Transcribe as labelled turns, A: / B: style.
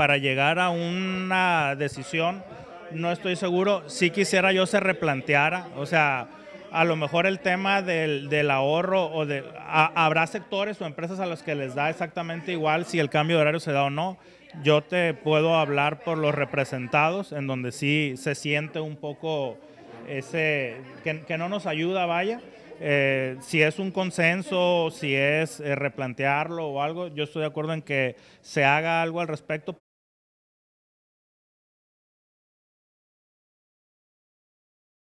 A: para llegar a una decisión, no estoy seguro. si quisiera yo se replanteara, o sea, a lo mejor el tema del, del ahorro o de... habrá sectores o empresas a los que les da exactamente igual si el cambio de horario se da o no. Yo te puedo hablar por los representados, en donde sí se siente un poco ese... que, no nos ayuda, vaya. Eh, si es un consenso, si es eh, replantearlo o algo, yo estoy de acuerdo en que se haga
B: algo al respecto.